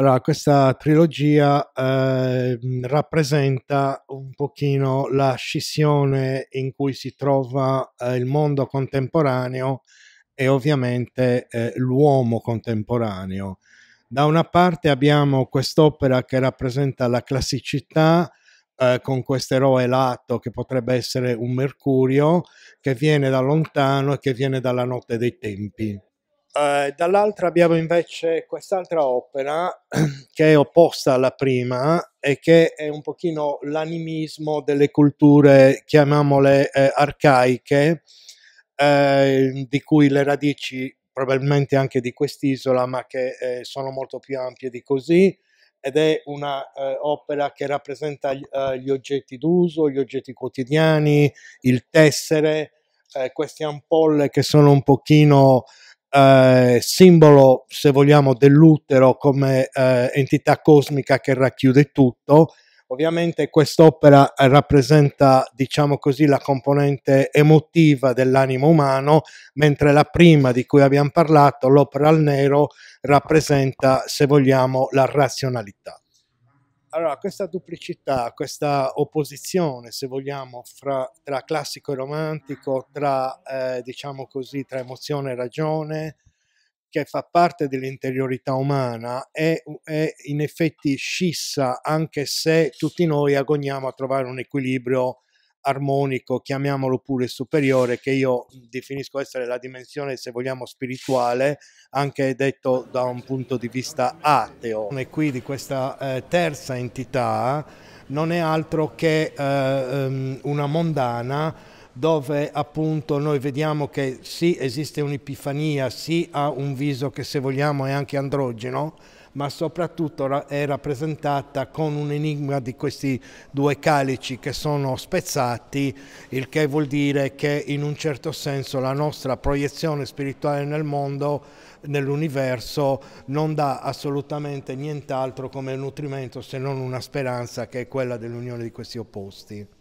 Allora, questa trilogia eh, rappresenta un pochino la scissione in cui si trova eh, il mondo contemporaneo e ovviamente eh, l'uomo contemporaneo. Da una parte abbiamo quest'opera che rappresenta la classicità eh, con questo eroe lato che potrebbe essere un mercurio che viene da lontano e che viene dalla notte dei tempi eh, dall'altra abbiamo invece quest'altra opera che è opposta alla prima e che è un pochino l'animismo delle culture, chiamiamole eh, arcaiche, eh, di cui le radici probabilmente anche di quest'isola, ma che eh, sono molto più ampie di così ed è un'opera eh, che rappresenta eh, gli oggetti d'uso, gli oggetti quotidiani, il tessere, eh, queste ampolle che sono un pochino eh, simbolo, se vogliamo, dell'utero come eh, entità cosmica che racchiude tutto. Ovviamente quest'opera eh, rappresenta, diciamo così, la componente emotiva dell'animo umano, mentre la prima di cui abbiamo parlato, l'opera al nero, rappresenta, se vogliamo, la razionalità. Allora, questa duplicità, questa opposizione, se vogliamo, fra, tra classico e romantico, tra, eh, diciamo così, tra emozione e ragione, che fa parte dell'interiorità umana, è, è in effetti scissa, anche se tutti noi agogniamo a trovare un equilibrio armonico, chiamiamolo pure superiore, che io definisco essere la dimensione, se vogliamo, spirituale, anche detto da un punto di vista ateo. E qui di questa eh, terza entità non è altro che eh, ehm, una mondana dove appunto noi vediamo che sì esiste un'epifania, sì ha un viso che se vogliamo è anche androgeno, ma soprattutto è rappresentata con un enigma di questi due calici che sono spezzati, il che vuol dire che in un certo senso la nostra proiezione spirituale nel mondo, nell'universo, non dà assolutamente nient'altro come nutrimento se non una speranza che è quella dell'unione di questi opposti.